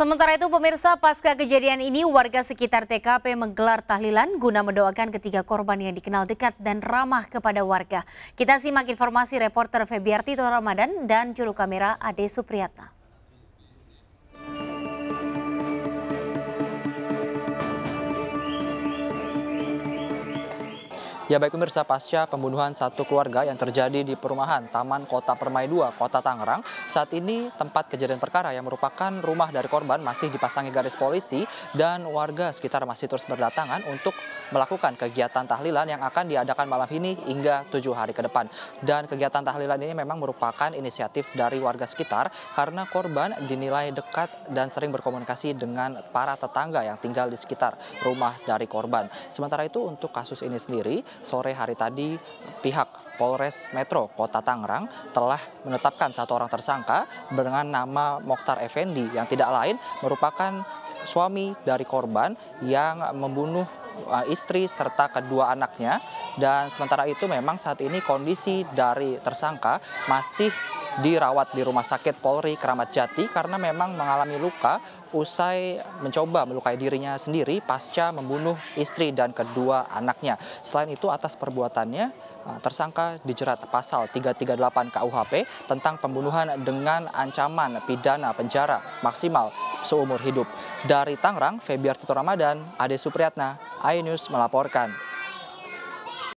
Sementara itu pemirsa pasca kejadian ini warga sekitar TKP menggelar tahlilan guna mendoakan ketiga korban yang dikenal dekat dan ramah kepada warga. Kita simak informasi reporter Tito Ramadan dan juru kamera Ade Supriyatna. Ya baik pemirsa, pasca pembunuhan satu keluarga yang terjadi di perumahan Taman Kota Permai 2, Kota Tangerang, saat ini tempat kejadian perkara yang merupakan rumah dari korban masih dipasangi garis polisi dan warga sekitar masih terus berdatangan untuk melakukan kegiatan tahlilan yang akan diadakan malam ini hingga tujuh hari ke depan. Dan kegiatan tahlilan ini memang merupakan inisiatif dari warga sekitar karena korban dinilai dekat dan sering berkomunikasi dengan para tetangga yang tinggal di sekitar rumah dari korban. Sementara itu untuk kasus ini sendiri, sore hari tadi pihak Polres Metro Kota Tangerang telah menetapkan satu orang tersangka dengan nama Mokhtar Effendi yang tidak lain merupakan suami dari korban yang membunuh eh, istri serta kedua anaknya dan sementara itu memang saat ini kondisi dari tersangka masih dirawat di Rumah Sakit Polri Keramat Jati karena memang mengalami luka usai mencoba melukai dirinya sendiri pasca membunuh istri dan kedua anaknya. Selain itu atas perbuatannya eh, tersangka dijerat pasal 338 KUHP tentang pembunuhan dengan ancaman pidana penjara maksimal seumur hidup. Dari Tangerang, Febiar Tutur Ramadan, Ade Supriyatna, iNews melaporkan.